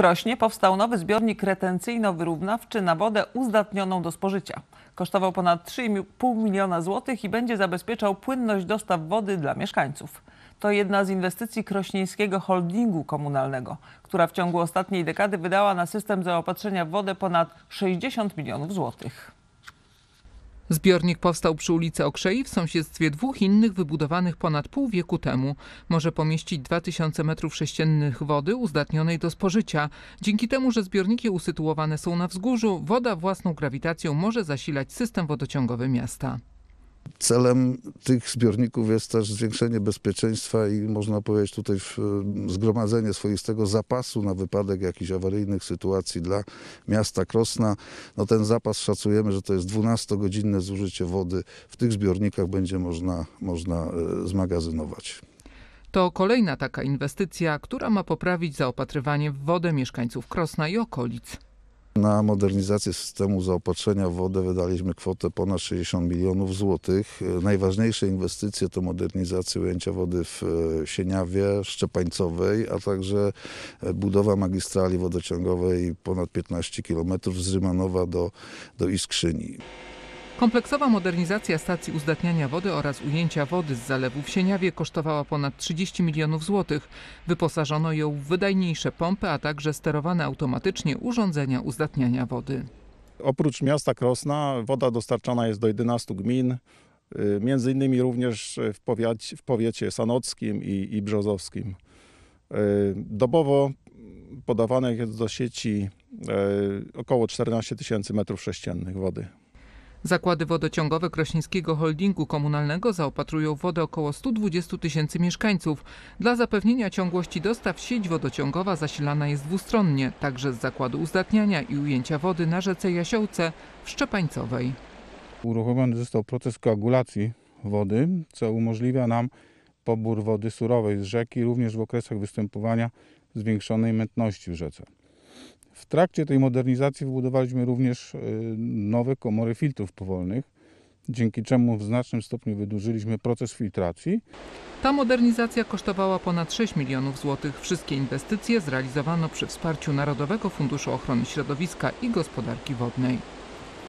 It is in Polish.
Krośnie powstał nowy zbiornik retencyjno-wyrównawczy na wodę uzdatnioną do spożycia. Kosztował ponad 3,5 miliona złotych i będzie zabezpieczał płynność dostaw wody dla mieszkańców. To jedna z inwestycji krośnieńskiego holdingu komunalnego, która w ciągu ostatniej dekady wydała na system zaopatrzenia w wodę ponad 60 milionów złotych. Zbiornik powstał przy ulicy Okrzei w sąsiedztwie dwóch innych wybudowanych ponad pół wieku temu. Może pomieścić 2000 metrów sześciennych wody uzdatnionej do spożycia. Dzięki temu, że zbiorniki usytuowane są na wzgórzu, woda własną grawitacją może zasilać system wodociągowy miasta. Celem tych zbiorników jest też zwiększenie bezpieczeństwa i można powiedzieć tutaj zgromadzenie swoistego zapasu na wypadek jakichś awaryjnych sytuacji dla miasta Krosna. No ten zapas szacujemy, że to jest 12-godzinne zużycie wody. W tych zbiornikach będzie można, można e, zmagazynować. To kolejna taka inwestycja, która ma poprawić zaopatrywanie w wodę mieszkańców Krosna i okolic. Na modernizację systemu zaopatrzenia w wodę wydaliśmy kwotę ponad 60 milionów złotych. Najważniejsze inwestycje to modernizacja ujęcia wody w e, Sieniawie, Szczepańcowej, a także e, budowa magistrali wodociągowej ponad 15 km z Rymanowa do, do Iskrzyni. Kompleksowa modernizacja stacji uzdatniania wody oraz ujęcia wody z zalewu w Sieniawie kosztowała ponad 30 milionów złotych. Wyposażono ją w wydajniejsze pompy, a także sterowane automatycznie urządzenia uzdatniania wody. Oprócz miasta Krosna woda dostarczana jest do 11 gmin, y, między innymi również w, w powiecie sanockim i, i brzozowskim. Y, dobowo podawanych jest do sieci y, około 14 tysięcy metrów sześciennych wody. Zakłady wodociągowe Krośnieńskiego Holdingu Komunalnego zaopatrują wodę około 120 tysięcy mieszkańców. Dla zapewnienia ciągłości dostaw sieć wodociągowa zasilana jest dwustronnie, także z zakładu uzdatniania i ujęcia wody na rzece Jasiołce w Szczepańcowej. Uruchomiony został proces koagulacji wody, co umożliwia nam pobór wody surowej z rzeki również w okresach występowania zwiększonej mętności w rzece. W trakcie tej modernizacji wybudowaliśmy również y, nowe komory filtrów powolnych, dzięki czemu w znacznym stopniu wydłużyliśmy proces filtracji. Ta modernizacja kosztowała ponad 6 milionów złotych. Wszystkie inwestycje zrealizowano przy wsparciu Narodowego Funduszu Ochrony Środowiska i Gospodarki Wodnej.